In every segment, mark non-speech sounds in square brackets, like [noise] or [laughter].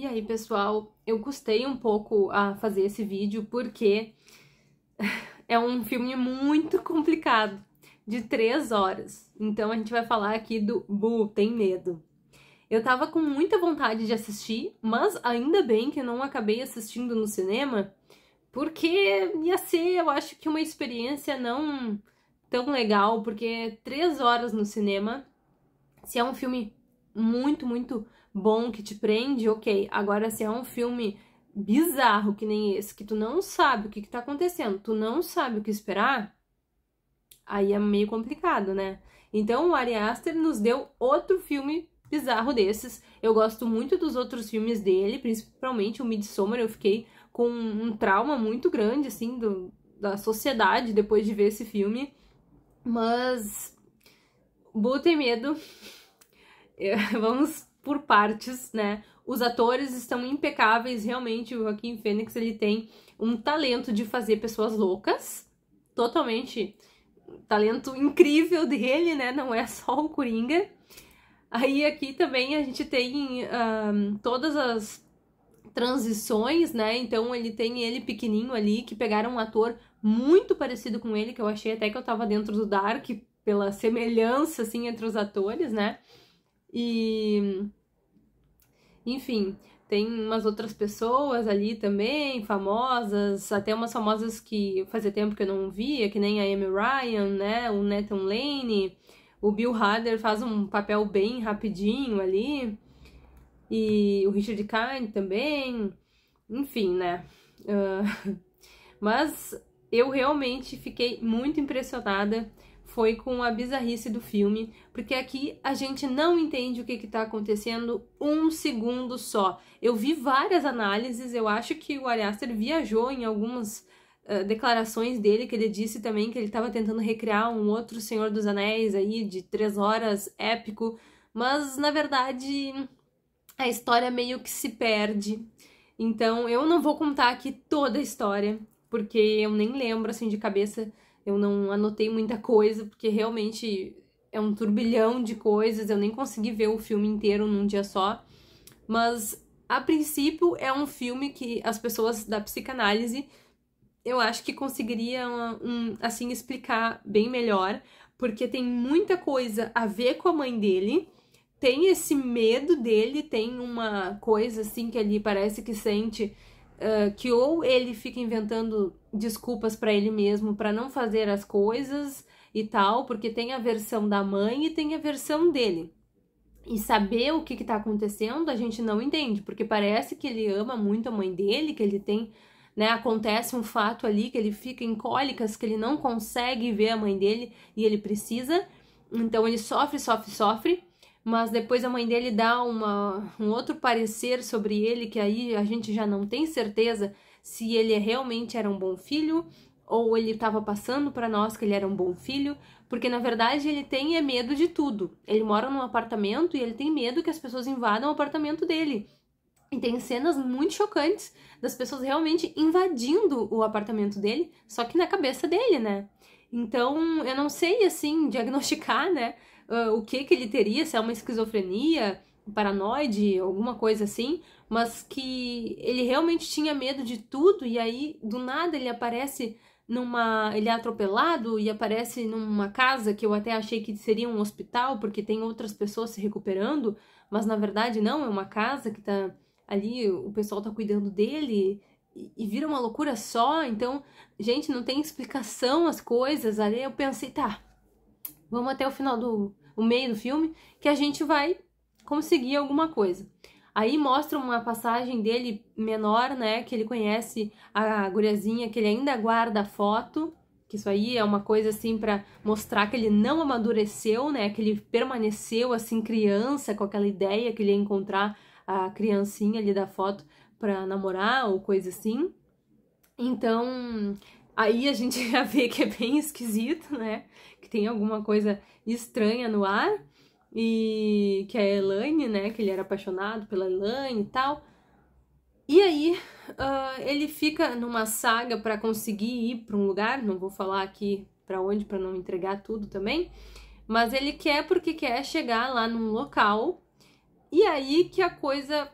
E aí, pessoal, eu gostei um pouco a fazer esse vídeo porque [laughs] é um filme muito complicado, de três horas. Então a gente vai falar aqui do Bu Tem Medo. Eu tava com muita vontade de assistir, mas ainda bem que eu não acabei assistindo no cinema, porque ia ser, eu acho que uma experiência não tão legal, porque três horas no cinema, se é um filme muito, muito bom, que te prende, ok. Agora, se é um filme bizarro que nem esse, que tu não sabe o que, que tá acontecendo, tu não sabe o que esperar, aí é meio complicado, né? Então, o Ari Aster nos deu outro filme bizarro desses. Eu gosto muito dos outros filmes dele, principalmente o Midsommar, eu fiquei com um trauma muito grande, assim, do, da sociedade depois de ver esse filme. Mas. Bull tem medo. [laughs] É, vamos por partes, né? Os atores estão impecáveis, realmente o Joaquim Fênix, ele tem um talento de fazer pessoas loucas, totalmente talento incrível dele, né? Não é só o Coringa. Aí aqui também a gente tem um, todas as transições, né? Então ele tem ele pequenininho ali, que pegaram um ator muito parecido com ele, que eu achei até que eu tava dentro do Dark, pela semelhança, assim, entre os atores, né? E. Enfim, tem umas outras pessoas ali também, famosas, até umas famosas que fazia tempo que eu não via, que nem a Amy Ryan, né? O Nathan Lane. O Bill Hader faz um papel bem rapidinho ali. E o Richard Kind também. Enfim, né? Uh... [laughs] mas eu realmente fiquei muito impressionada foi com a bizarrice do filme, porque aqui a gente não entende o que está acontecendo um segundo só. Eu vi várias análises, eu acho que o Ari Aster viajou em algumas uh, declarações dele, que ele disse também que ele estava tentando recriar um outro Senhor dos Anéis aí, de três horas, épico, mas na verdade a história meio que se perde. Então eu não vou contar aqui toda a história, porque eu nem lembro assim de cabeça eu não anotei muita coisa, porque realmente é um turbilhão de coisas, eu nem consegui ver o filme inteiro num dia só. Mas, a princípio, é um filme que as pessoas da psicanálise eu acho que conseguiriam um, assim explicar bem melhor, porque tem muita coisa a ver com a mãe dele. Tem esse medo dele, tem uma coisa assim que ali parece que sente uh, que ou ele fica inventando desculpas para ele mesmo para não fazer as coisas e tal, porque tem a versão da mãe e tem a versão dele. E saber o que está acontecendo a gente não entende, porque parece que ele ama muito a mãe dele, que ele tem, né? Acontece um fato ali que ele fica em cólicas, que ele não consegue ver a mãe dele e ele precisa. Então ele sofre, sofre, sofre. Mas depois a mãe dele dá uma, um outro parecer sobre ele, que aí a gente já não tem certeza se ele realmente era um bom filho ou ele estava passando para nós que ele era um bom filho, porque na verdade ele tem é medo de tudo. Ele mora num apartamento e ele tem medo que as pessoas invadam o apartamento dele. E tem cenas muito chocantes das pessoas realmente invadindo o apartamento dele, só que na cabeça dele, né? Então, eu não sei assim [laughs] diagnosticar, né, ah, o que que ele teria, se é uma esquizofrenia, paranoide, alguma coisa assim, mas que ele realmente tinha medo de tudo e aí do nada ele aparece numa, ele é atropelado e aparece numa casa que eu até achei que seria um hospital porque tem outras pessoas se recuperando, mas na verdade não, é uma casa que tá ali, o pessoal tá cuidando dele e, vira uma loucura só, então, gente, não tem explicação as coisas. ali eu pensei, tá, vamos até o final do o meio do filme que a gente vai conseguir alguma coisa. Aí mostra uma passagem dele menor, né? Que ele conhece a guriazinha, que ele ainda guarda a foto. Que isso aí é uma coisa assim para mostrar que ele não amadureceu, né? Que ele permaneceu assim criança com aquela ideia que ele ia encontrar a criancinha ali da foto para namorar ou coisa assim. Então, aí a gente [laughs] já vê que é bem esquisito, né? Que tem alguma coisa estranha no ar e que é a Elaine, né? Que ele era apaixonado pela Elaine e tal. E aí uh, ele fica numa saga para conseguir ir para um lugar. Não vou falar aqui para onde para não entregar tudo também. Mas ele quer porque quer chegar lá num local. E aí que a coisa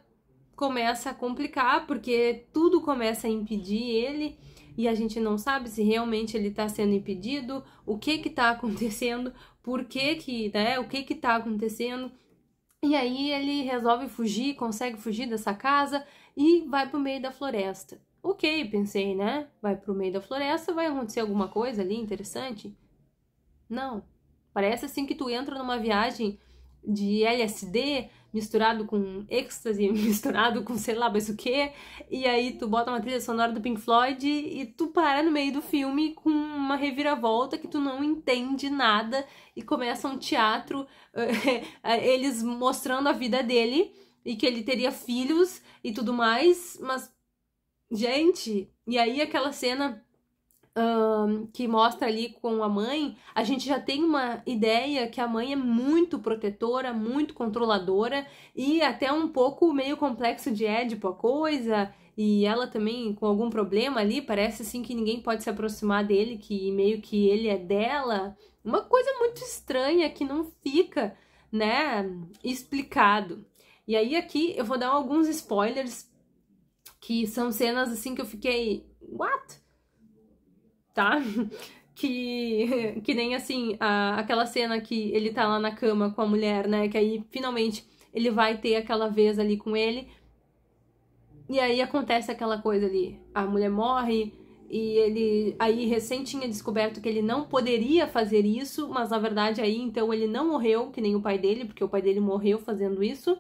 começa a complicar, porque tudo começa a impedir ele e a gente não sabe se realmente ele está sendo impedido, o que que está [laughs] acontecendo, por que que, né, o que que tá acontecendo. E aí ele resolve fugir, consegue fugir dessa casa e vai pro meio da floresta. Ok, pensei, né? Vai pro meio da floresta, vai acontecer alguma coisa ali interessante? Não. Parece assim que tu entra numa viagem de LSD, misturado com êxtase, [laughs] misturado com sei lá mais o que, e aí tu bota uma trilha sonora do Pink Floyd e tu para no meio do filme com uma reviravolta que tu não entende nada e começa um teatro, [laughs] eh, eles mostrando a vida dele e que ele teria filhos e tudo mais, mas gente, e aí aquela cena um, que mostra ali com a mãe, a gente já tem uma ideia que a mãe é muito protetora, muito controladora e até um pouco meio complexo de Édipo a coisa. E ela também com algum problema ali, parece assim que ninguém pode se aproximar dele, que meio que ele é dela. Uma coisa muito estranha que não fica, né, explicado. E aí aqui eu vou dar alguns spoilers que são cenas assim que eu fiquei, what? tá? [laughs] Que, que nem assim, a, aquela cena que ele tá lá na cama com a mulher, né? Que aí finalmente ele vai ter aquela vez ali com ele. E aí acontece aquela coisa ali. A mulher morre e ele aí recém tinha descoberto que ele não poderia fazer isso, mas na verdade aí então ele não morreu, que nem o pai dele, porque o pai dele morreu fazendo isso.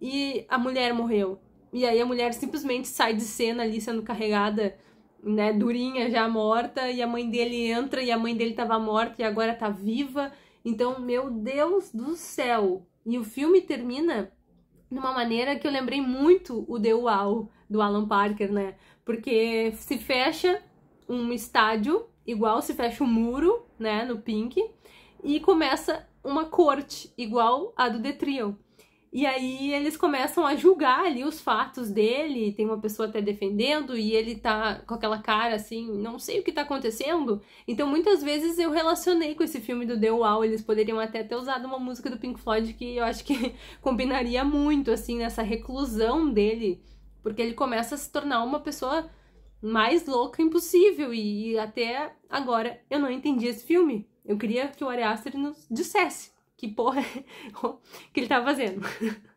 E a mulher morreu. E aí a mulher simplesmente sai de cena ali sendo carregada né, durinha, já morta, e a mãe dele entra e a mãe dele tava morta e agora tá viva. Então, meu Deus do céu. E o filme termina de uma maneira que eu lembrei muito o The Wow do Alan Parker, né? Porque se fecha um estádio igual se fecha o um muro, né, no Pink, e começa uma corte igual a do The Trio. E aí eles começam a julgar ali os fatos dele, tem uma pessoa até defendendo e ele tá com aquela cara assim, não sei o que tá acontecendo. Então muitas vezes eu relacionei com esse filme do The Wall, eles poderiam até ter usado uma música do Pink Floyd que eu acho que [laughs] combinaria muito assim nessa reclusão dele, porque ele começa a se tornar uma pessoa mais louca impossível e até agora eu não entendi esse filme. Eu queria que o Ari Aster nos dissesse que porra é [laughs] que ele tá fazendo. [laughs]